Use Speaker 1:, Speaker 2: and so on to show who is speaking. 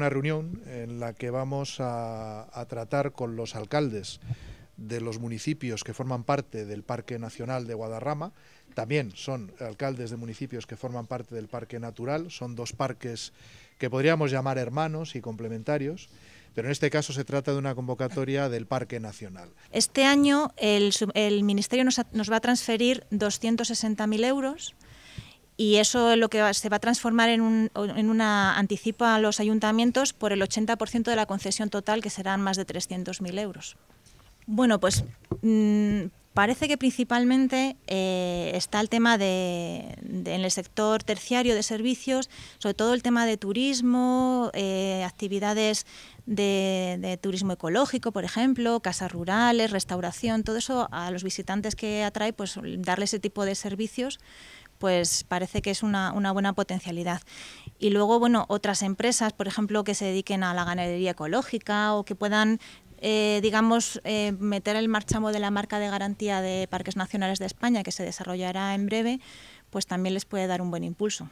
Speaker 1: una reunión en la que vamos a, tratar con los alcaldes de los municipios que forman parte del Parque Nacional de Guadarrama. También son alcaldes de municipios que forman parte del Parque Natural. Son dos parques que podríamos llamar hermanos y complementarios. Pero en este caso se trata de una convocatoria del Parque Nacional.
Speaker 2: Este año el, Ministerio nos, nos va a transferir 260.000 euros y eso lo que se va a transformar en, en una anticipa a los ayuntamientos por el 80% de la concesión total, que serán más de 300.000 euros. Bueno, pues mm, parece que principalmente eh, está el tema de, en el sector terciario de servicios, sobre todo el tema de turismo, eh, actividades de, de, turismo ecológico, por ejemplo, casas rurales, restauración, todo eso a los visitantes que atrae, pues darle ese tipo de servicios pues parece que es una, una buena potencialidad. Y luego, bueno, otras empresas, por ejemplo, que se dediquen a la ganadería ecológica o que puedan eh, digamos, eh, meter el marchamo de la marca de garantía de Parques Nacionales de España, que se desarrollará en breve, pues también les puede dar un buen impulso.